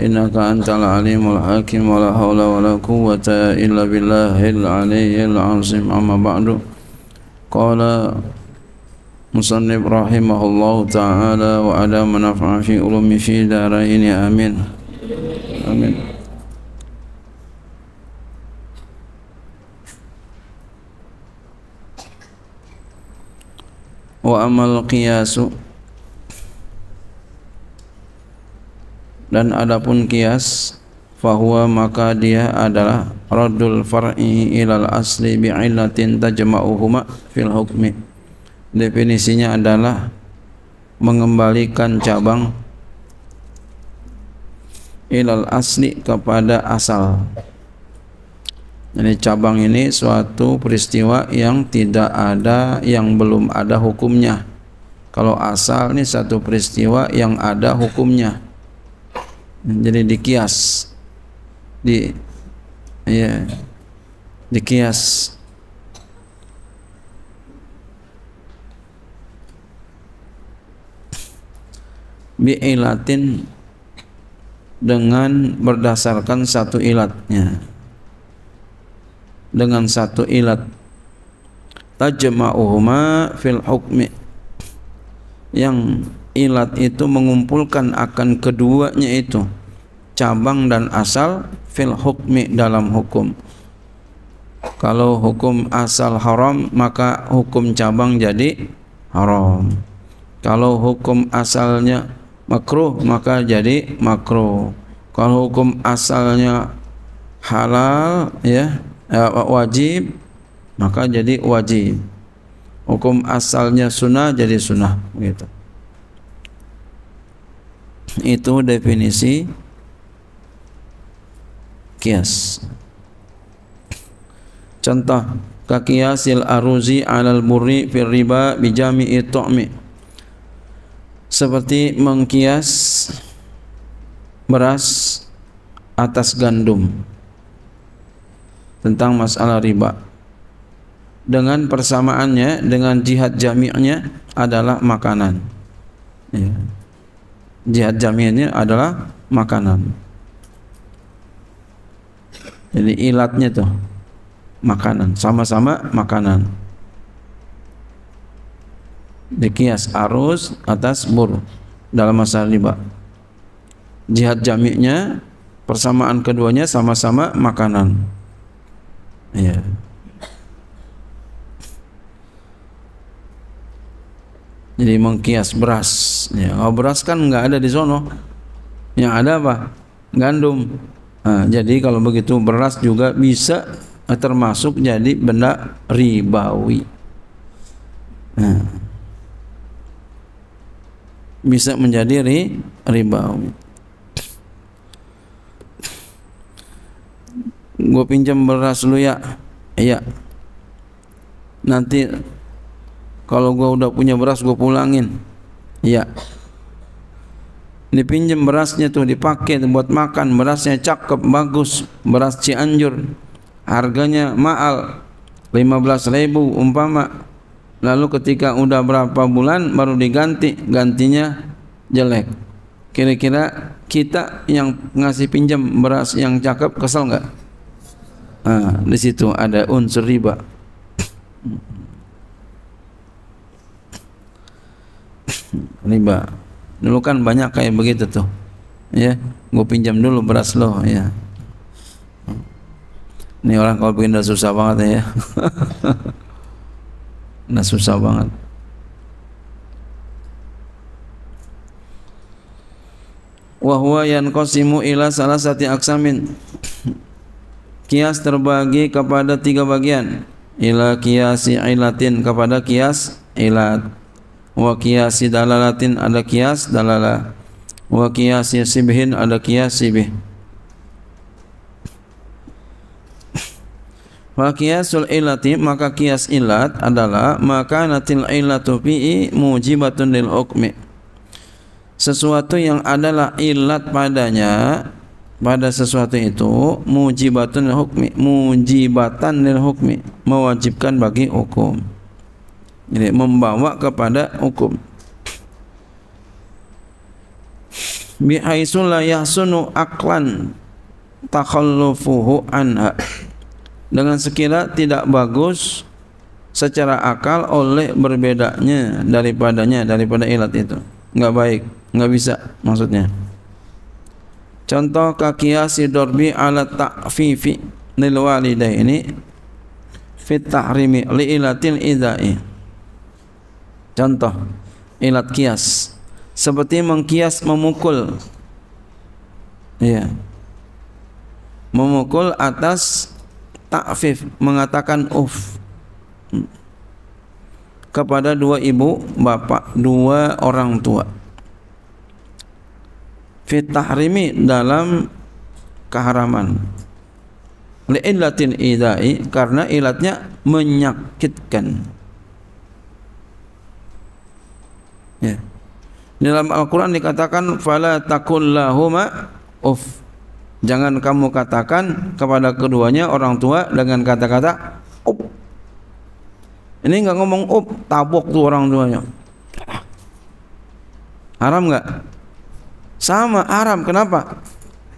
إنك أنت العليم الحكيم ولا حول ولا قوة إلا بالله العلي العظيم أما بعد قال مصنف رحمه الله تعالى وعلى منفع في علوم في دارين آمين آمين وأما القياس dan adapun kias fahuwa maka dia adalah raddul far'i ilal asli bi'illatin tajma'uhuma fil hukmi definisinya adalah mengembalikan cabang ilal asli kepada asal jadi cabang ini suatu peristiwa yang tidak ada yang belum ada hukumnya kalau asal ini satu peristiwa yang ada hukumnya jadi dikias di ya dikias ilatin dengan berdasarkan satu ilatnya dengan satu ilat tajma'uhuma fil hukmi yang ilat itu mengumpulkan akan keduanya itu cabang dan asal fil hukmi dalam hukum kalau hukum asal haram maka hukum cabang jadi haram kalau hukum asalnya makruh maka jadi makruh kalau hukum asalnya halal ya eh, wajib maka jadi wajib hukum asalnya sunnah jadi sunnah gitu itu definisi kias contoh kakiyasil aruzi alal murri fir riba bijami tu'mi seperti mengkias beras atas gandum tentang masalah riba dengan persamaannya dengan jihad jami'nya adalah makanan ya. jihad jami'nya adalah makanan jadi ilatnya tuh makanan, sama-sama makanan. Dikias arus atas bur dalam masa riba. Jihad jamiknya persamaan keduanya sama-sama makanan. Ya. Jadi mengkias beras. Ya, kalau beras kan nggak ada di sono. Yang ada apa? Gandum. Nah, jadi kalau begitu beras juga bisa eh, termasuk jadi benda ribawi. Nah, bisa menjadi ri, ribawi. Gue pinjam beras lu ya, iya. Nanti kalau gue udah punya beras gue pulangin, ya dipinjam berasnya tuh dipakai buat makan berasnya cakep bagus beras Cianjur harganya mahal 15 ribu umpama lalu ketika udah berapa bulan baru diganti gantinya jelek kira-kira kita yang ngasih pinjam beras yang cakep kesel nggak nah, di situ ada unsur riba riba dulu kan banyak kayak begitu tuh ya gue pinjam dulu beras lo ya ini orang kalau pindah susah banget ya nah susah banget yang yanqasimu ila salah satu aksamin kias terbagi kepada tiga bagian ila kiasi ilatin kepada kias ilat wa qiyasi dalalatin ada qiyas dalala. wa qiyasi sibhin ada qiyas sibih Wa qiyasul ilati maka kias ilat adalah maka natil ilatu fi'i mujibatun lil hukmi. Sesuatu yang adalah ilat padanya pada sesuatu itu mujibatun lil hukmi, mujibatan lil hukmi, mewajibkan bagi hukum. Ini membawa kepada hukum. Bihaitsu la yahsunu aklan takhallufuhu anha. Dengan sekira tidak bagus secara akal oleh berbedanya daripadanya daripada ilat itu. Enggak baik, enggak bisa maksudnya. Contoh kakiasi dorbi ala ta'fifi lil walidaini fit tahrimi li ilatil idai. Contoh ilat kias seperti mengkias memukul ya memukul atas takfif mengatakan uf kepada dua ibu bapak dua orang tua fitahrimi dalam keharaman li'illatin idai karena ilatnya menyakitkan Ya. Dalam Al-Quran dikatakan fala takun lahuma uff. Jangan kamu katakan kepada keduanya orang tua dengan kata-kata up. Ini nggak ngomong up, tabok tuh orang tuanya. Haram nggak? Sama haram. Kenapa?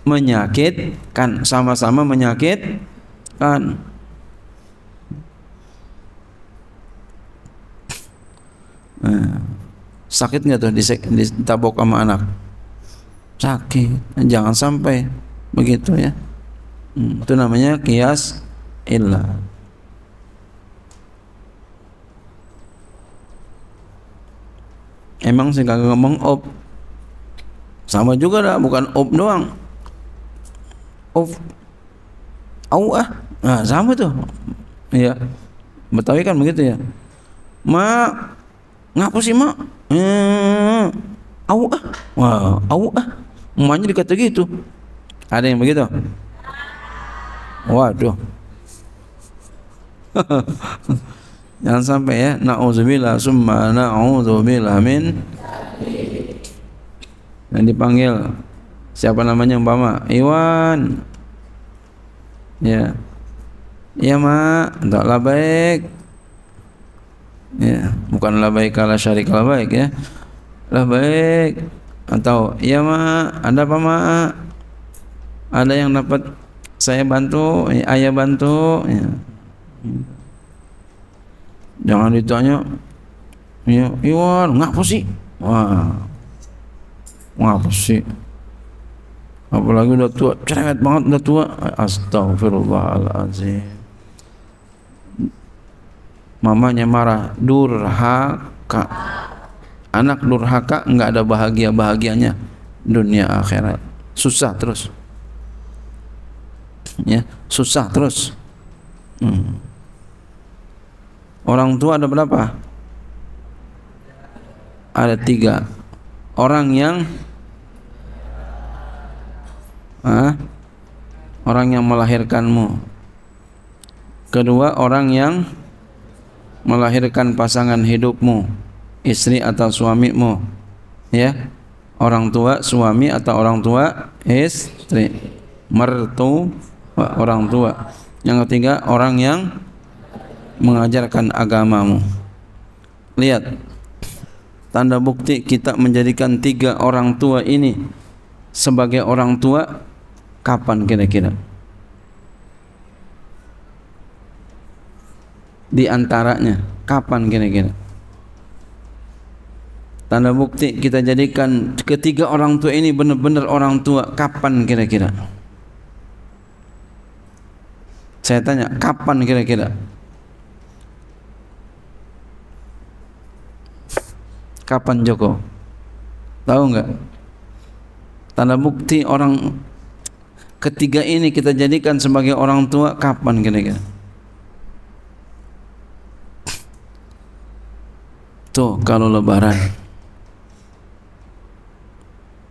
Menyakitkan. Sama-sama menyakitkan. Nah sakit nggak tuh ditabok sama anak sakit jangan sampai begitu ya hmm, itu namanya kias ilah emang sih kagak ngomong op sama juga lah bukan op doang op au ah nah, sama tuh iya betawi kan begitu ya ma ngapus sih mak eh au ah wah au ah emaknya dikata gitu ada yang begitu waduh jangan sampai ya na'udzubillah summa na'udzubillah min yang dipanggil siapa namanya umpama Iwan ya Iya, mak tak baik ya bukan labaik syari syarik labaik ya labaik atau ya ma ada apa ma ada yang dapat saya bantu eh, ayah bantu ya. jangan ditanya ya Iwan iya, ngapa sih wah ngapa sih apalagi udah tua cerewet banget udah tua astagfirullahaladzim mamanya marah durhaka anak durhaka enggak ada bahagia bahagianya dunia akhirat susah terus ya susah terus hmm. orang tua ada berapa ada tiga orang yang ah, orang yang melahirkanmu kedua orang yang melahirkan pasangan hidupmu, istri atau suamimu, ya, orang tua suami atau orang tua istri, mertu orang tua. Yang ketiga orang yang mengajarkan agamamu. Lihat tanda bukti kita menjadikan tiga orang tua ini sebagai orang tua kapan kira-kira? di antaranya kapan kira-kira tanda bukti kita jadikan ketiga orang tua ini benar-benar orang tua kapan kira-kira saya tanya kapan kira-kira kapan Joko tahu nggak tanda bukti orang ketiga ini kita jadikan sebagai orang tua kapan kira-kira Tuh kalau lebaran.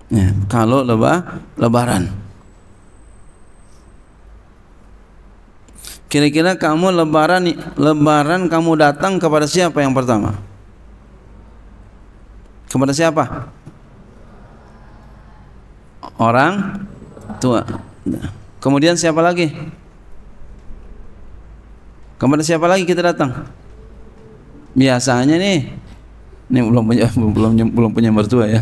Ya, kalau leba, lebaran. Kira-kira kamu lebaran lebaran kamu datang kepada siapa yang pertama? Kepada siapa? Orang tua. Kemudian siapa lagi? Kepada siapa lagi kita datang? Biasanya nih ini belum punya belum belum punya mertua ya.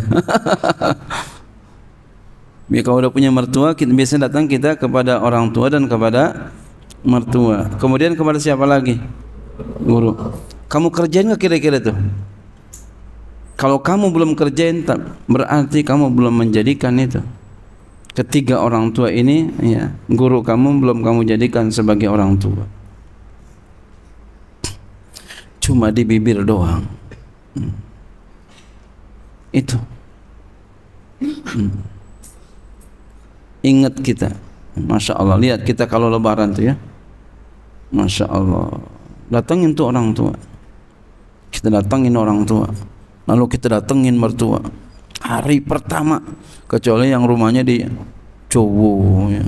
ya kalau udah punya mertua, kita, biasanya datang kita kepada orang tua dan kepada mertua. Kemudian kepada siapa lagi? Guru. Kamu kerjain nggak kira-kira tuh? Kalau kamu belum kerjain, berarti kamu belum menjadikan itu. Ketiga orang tua ini, ya, guru kamu belum kamu jadikan sebagai orang tua. Cuma di bibir doang. Hmm. Itu. inget hmm. Ingat kita. Masya Allah. Lihat kita kalau lebaran tuh ya. Masya Allah. Datangin tuh orang tua. Kita datangin orang tua. Lalu kita datangin mertua. Hari pertama. Kecuali yang rumahnya di Jowo. Ya.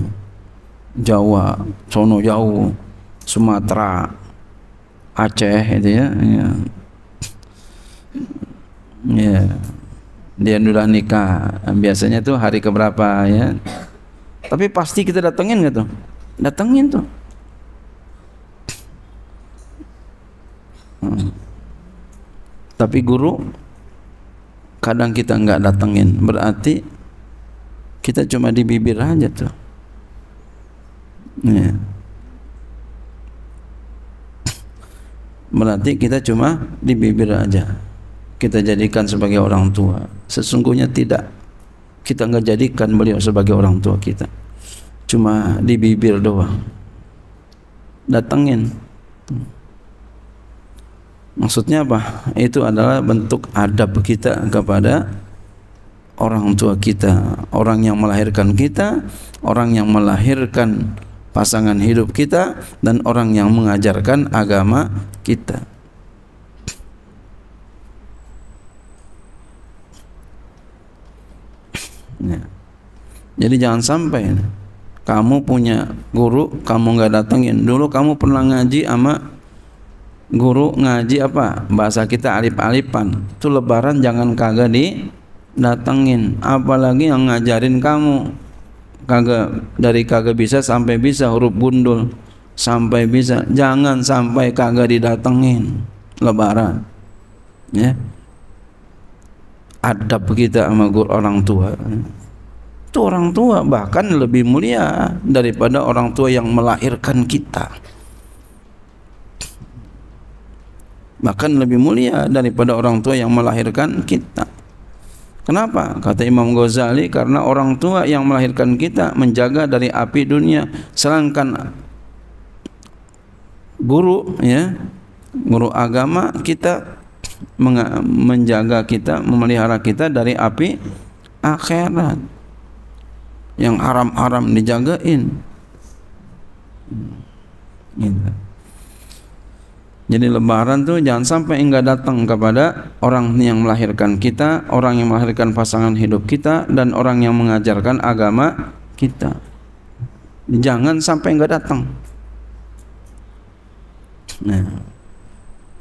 Jawa. Sono jauh. Sumatera. Aceh itu ya. ya. ya dia sudah nikah nah, biasanya tuh hari keberapa ya tapi pasti kita datengin nggak tuh datengin tuh hmm. tapi guru kadang kita nggak datengin berarti kita cuma di bibir aja tuh ya. berarti kita cuma di bibir aja kita jadikan sebagai orang tua sesungguhnya tidak kita nggak jadikan beliau sebagai orang tua kita cuma di bibir doang datangin maksudnya apa itu adalah bentuk adab kita kepada orang tua kita orang yang melahirkan kita orang yang melahirkan pasangan hidup kita dan orang yang mengajarkan agama kita Ya. Jadi jangan sampai ya. kamu punya guru kamu nggak datengin. Dulu kamu pernah ngaji sama guru ngaji apa bahasa kita alip-alipan. Itu lebaran jangan kagak di datengin. Apalagi yang ngajarin kamu kagak dari kagak bisa sampai bisa huruf gundul sampai bisa jangan sampai kagak didatengin lebaran ya adab kita sama orang tua itu orang tua bahkan lebih mulia daripada orang tua yang melahirkan kita bahkan lebih mulia daripada orang tua yang melahirkan kita Kenapa? Kata Imam Ghazali, karena orang tua yang melahirkan kita menjaga dari api dunia, sedangkan guru ya, guru agama kita menjaga kita, memelihara kita dari api akhirat. Yang haram-haram dijagain. Gitu. Jadi lebaran tuh jangan sampai enggak datang kepada orang yang melahirkan kita, orang yang melahirkan pasangan hidup kita dan orang yang mengajarkan agama kita. Jangan sampai enggak datang. Nah.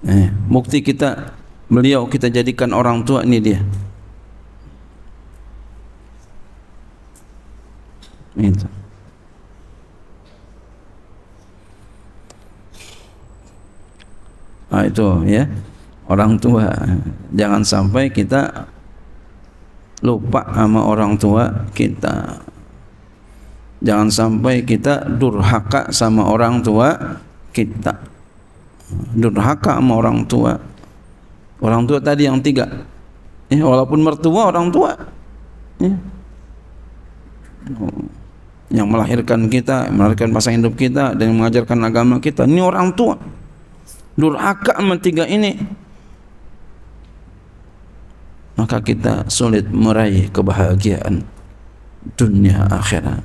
Eh, bukti kita beliau kita jadikan orang tua ini dia itu nah, itu ya orang tua jangan sampai kita lupa sama orang tua kita jangan sampai kita durhaka sama orang tua kita durhaka sama orang tua Orang tua tadi yang tiga. Ya, walaupun mertua orang tua. Ya. Yang melahirkan kita, melahirkan pasangan hidup kita dan mengajarkan agama kita. Ini orang tua. Durhaka sama tiga ini. Maka kita sulit meraih kebahagiaan dunia akhirat.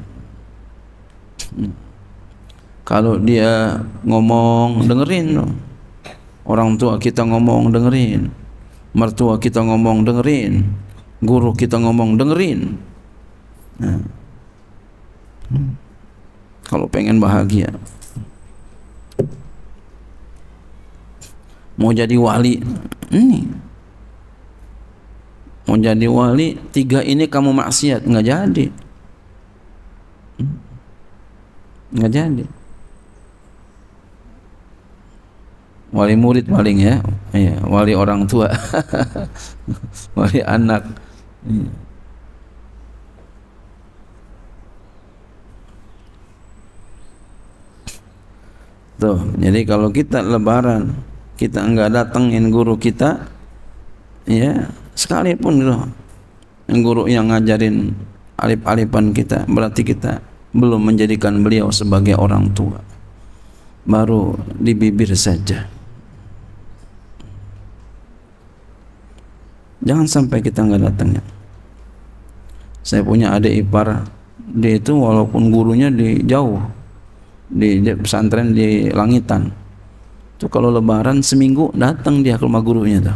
Hmm. Kalau dia ngomong dengerin orang tua kita ngomong dengerin mertua kita ngomong dengerin guru kita ngomong dengerin nah. hmm. kalau pengen bahagia mau jadi wali ini hmm. mau jadi wali tiga ini kamu maksiat nggak jadi hmm. nggak jadi wali murid paling ya iya wali orang tua wali anak iya. tuh jadi kalau kita lebaran kita enggak datangin guru kita ya sekalipun loh yang guru yang ngajarin alip-alipan kita berarti kita belum menjadikan beliau sebagai orang tua baru di bibir saja jangan sampai kita nggak datang ya saya punya adik ipar dia itu walaupun gurunya di jauh di pesantren di langitan itu kalau lebaran seminggu datang dia ke rumah gurunya tuh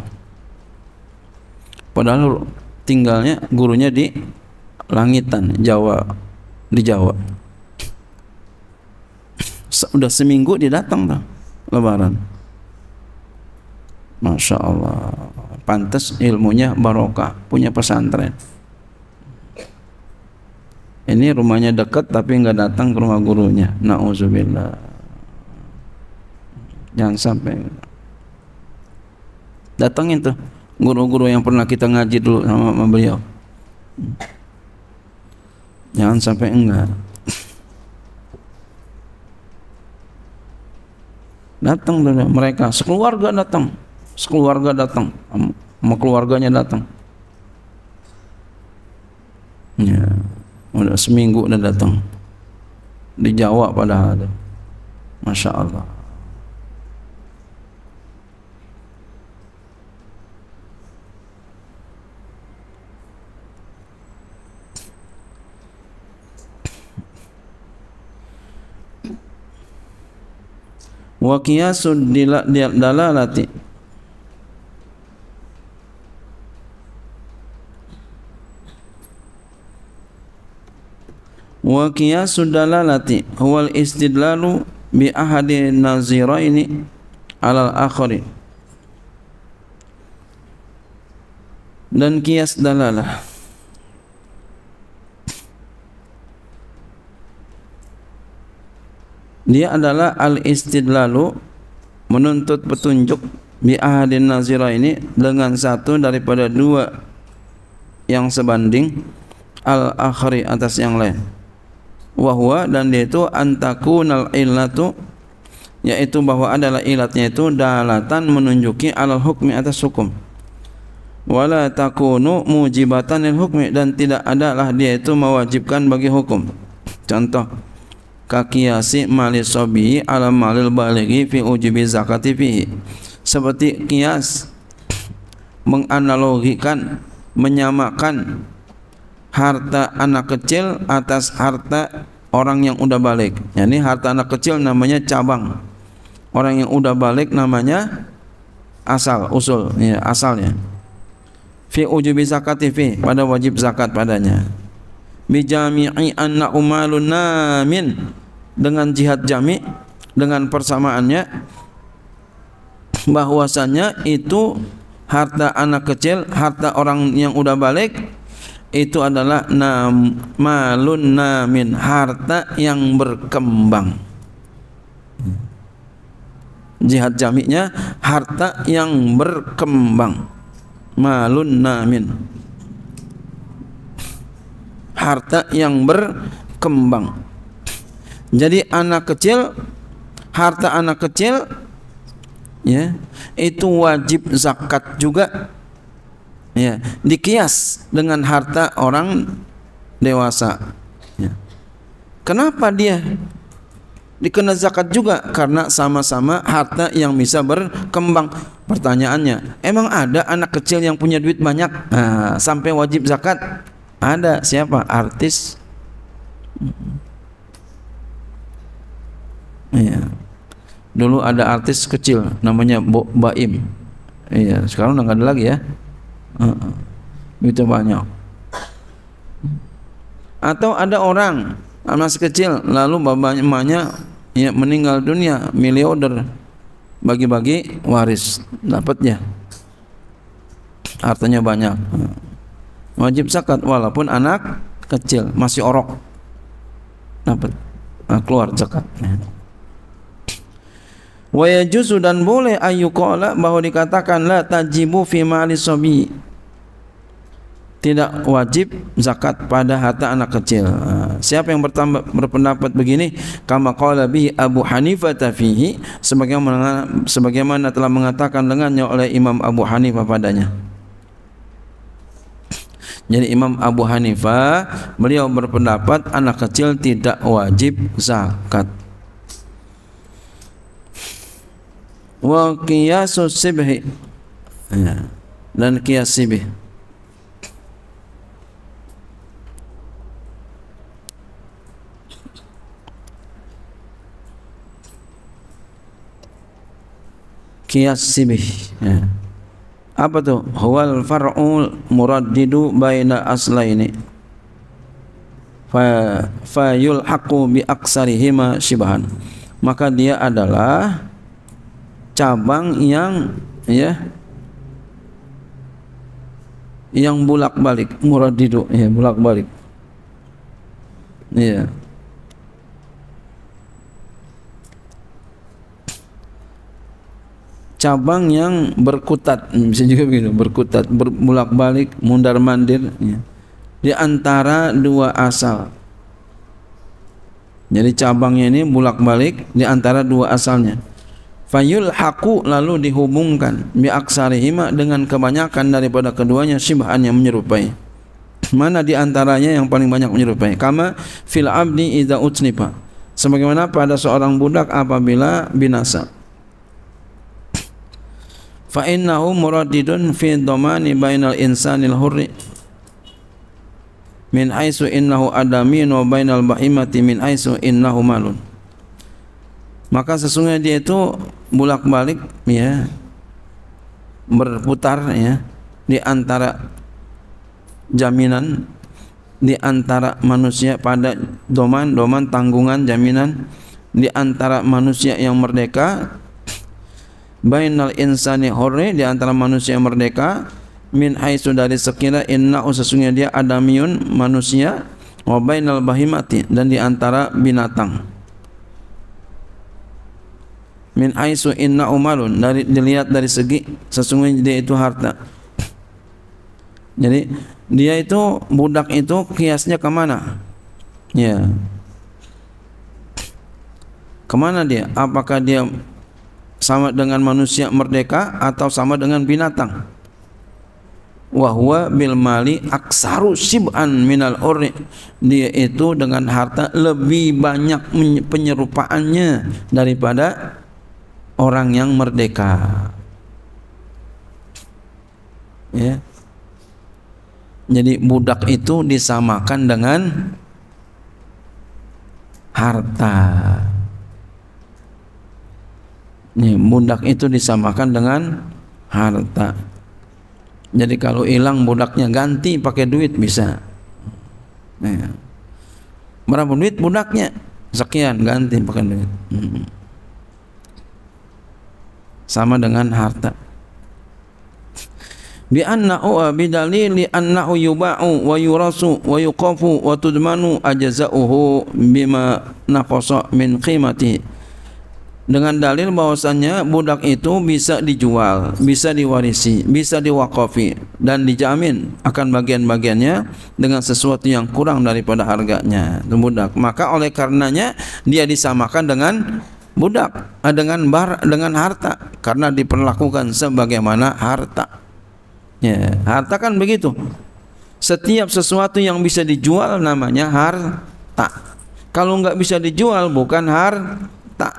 padahal tinggalnya gurunya di langitan Jawa di Jawa Sudah seminggu dia datang tuh lebaran Masya Allah pantas ilmunya barokah, punya pesantren. Ini rumahnya dekat tapi nggak datang ke rumah gurunya. Nauzubillah. Jangan sampai datangin tuh guru-guru yang pernah kita ngaji dulu sama, sama beliau. Jangan sampai enggak. datang dulu mereka, sekeluarga datang sekeluarga datang sama keluarganya datang ya udah seminggu udah datang dijawab pada ada masya Allah wa qiyasud dalalati wa qiyasud dalalati al istidlalu bi ahadi naziraini al akhari dan kias dalalah dia adalah al istidlalu menuntut petunjuk bi ahadin nazira ini dengan satu daripada dua yang sebanding al akhari atas yang lain wahwa dan dia itu antakunal ilatu, yaitu bahwa adalah ilatnya itu dalatan menunjuki alal hukmi atas hukum wala takunu mujibatan lil hukmi dan tidak adalah dia itu mewajibkan bagi hukum contoh kakiyasi mali sobi ala malil baligi fi ujubi zakati fihi seperti kias menganalogikan menyamakan harta anak kecil atas harta orang yang udah balik. Ya, ini harta anak kecil namanya cabang. Orang yang udah balik namanya asal, usul, ya, asalnya. Fi ujubi fi pada wajib zakat padanya. Bijami'i anna umalun namin dengan jihad jami dengan persamaannya bahwasanya itu harta anak kecil, harta orang yang udah balik itu adalah nam, malun namin harta yang berkembang jihad jamiknya harta yang berkembang malun namin harta yang berkembang jadi anak kecil harta anak kecil ya itu wajib zakat juga ya dikias dengan harta orang dewasa ya. kenapa dia dikena zakat juga karena sama-sama harta yang bisa berkembang pertanyaannya emang ada anak kecil yang punya duit banyak nah, sampai wajib zakat ada siapa artis Iya. Dulu ada artis kecil namanya Bo Baim. Iya, sekarang udah gak ada lagi ya. Uh, itu banyak. Atau ada orang anak kecil lalu bapaknya ya meninggal dunia miliarder bagi-bagi waris dapatnya artinya banyak wajib zakat walaupun anak kecil masih orok dapat eh, keluar zakat wa yajuzu dan boleh ayyuqala bahwa dikatakan la tajibu fi ma'li sabi tidak wajib zakat pada harta anak kecil. Siapa yang bertambah, berpendapat begini? Kama qala bihi Abu Hanifah tafihi sebagaimana sebagaimana telah mengatakan dengannya oleh Imam Abu Hanifah padanya. Jadi Imam Abu Hanifah beliau berpendapat anak kecil tidak wajib zakat. wa qiyasu sibhi ya. dan qiyas sibih qiyas sibih ya. apa tuh huwal far'u muraddidu baina aslaini fa fayul haqu bi aksarihima shibahan maka dia adalah cabang yang ya yang bolak-balik muradidu ya bulak balik ya cabang yang berkutat bisa juga begitu berkutat bulak balik mundar mandir ya. di antara dua asal jadi cabangnya ini bulak balik di antara dua asalnya fayul haku lalu dihubungkan bi aksarihima dengan kebanyakan daripada keduanya syibhan yang menyerupai mana diantaranya yang paling banyak menyerupai kama fil abdi idza utsnifa sebagaimana pada seorang budak apabila binasa fa innahu muradidun fi domani bainal insanil hurri min haitsu innahu adamin wa bainal bahimati min haitsu innahu malun maka sesungguhnya dia itu bolak-balik ya berputar ya di antara jaminan di antara manusia pada doman doman tanggungan jaminan di antara manusia yang merdeka bainal insani hurri di antara manusia yang merdeka min haitsu dari sekira inna sesungguhnya dia adamiyun manusia wa bainal bahimati dan di antara binatang min aisu inna umalun dari dilihat dari segi sesungguhnya dia itu harta jadi dia itu budak itu kiasnya kemana ya kemana dia apakah dia sama dengan manusia merdeka atau sama dengan binatang wahwa bil mali aksaru sib'an minal urri dia itu dengan harta lebih banyak penyerupaannya daripada orang yang merdeka ya jadi budak itu disamakan dengan harta Nih, budak itu disamakan dengan harta. Jadi kalau hilang budaknya ganti pakai duit bisa. Nih. Ya. berapa duit budaknya? Sekian ganti pakai duit. Hmm sama dengan harta bi anna'u bidalili anna'u yuba'u wa yurasu wa yuqafu wa tudmanu ajza'uhu bima naqasa min qimati dengan dalil bahwasannya budak itu bisa dijual, bisa diwarisi, bisa diwakafi dan dijamin akan bagian-bagiannya dengan sesuatu yang kurang daripada harganya. Itu budak. Maka oleh karenanya dia disamakan dengan budak eh, dengan bar dengan harta karena diperlakukan sebagaimana harta. Ya, harta kan begitu. Setiap sesuatu yang bisa dijual namanya harta. Kalau nggak bisa dijual bukan harta.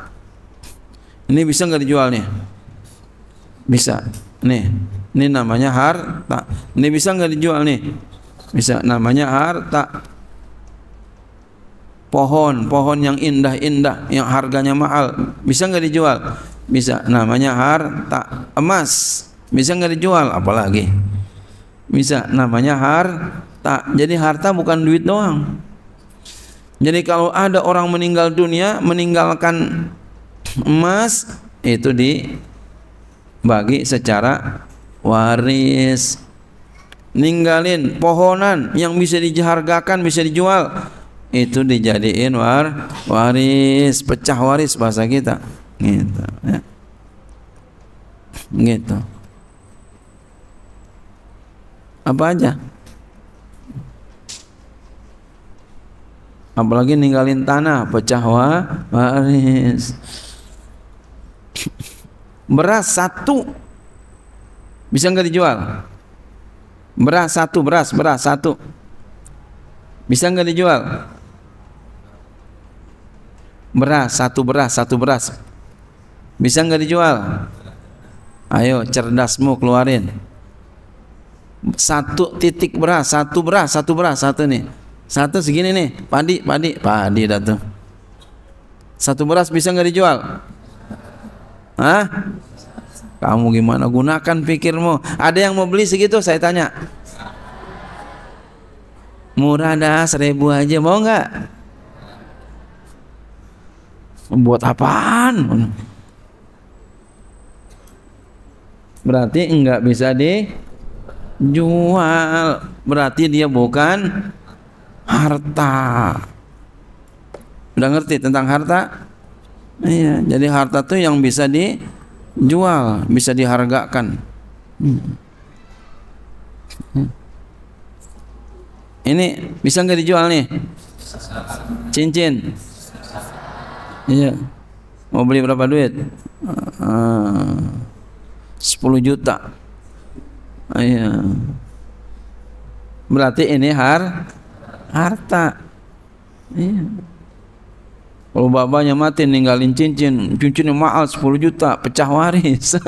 Ini bisa nggak dijual nih Bisa. Nih, ini namanya harta. Ini bisa nggak dijual nih? Bisa. Namanya harta pohon pohon yang indah-indah yang harganya mahal bisa nggak dijual bisa namanya harta emas bisa nggak dijual apalagi bisa namanya harta jadi harta bukan duit doang jadi kalau ada orang meninggal dunia meninggalkan emas itu dibagi secara waris ninggalin pohonan yang bisa dihargakan bisa dijual itu dijadiin war waris pecah waris bahasa kita gitu ya. gitu apa aja apalagi ninggalin tanah pecah waris beras satu bisa nggak dijual beras satu beras beras satu bisa nggak dijual beras satu beras satu beras bisa nggak dijual ayo cerdasmu keluarin satu titik beras satu beras satu beras satu nih satu segini nih padi padi padi datu, satu beras bisa nggak dijual Ah, Kamu gimana gunakan pikirmu? Ada yang mau beli segitu? Saya tanya. Murah dah seribu aja mau nggak? membuat apaan berarti enggak bisa dijual berarti dia bukan harta udah ngerti tentang harta iya jadi harta tuh yang bisa dijual bisa dihargakan hmm. ini bisa nggak dijual nih cincin Iya. Mau beli berapa duit? Sepuluh juta. Iya. Berarti ini har harta. Iya. Kalau bapaknya mati ninggalin cincin, cincinnya mahal 10 juta, pecah waris.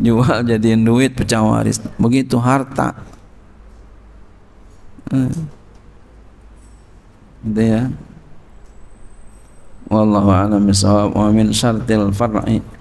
Jual jadiin duit pecah waris. Begitu harta. Iya. Gitu ya. والله أعلم بصواب ومن شرط الفرع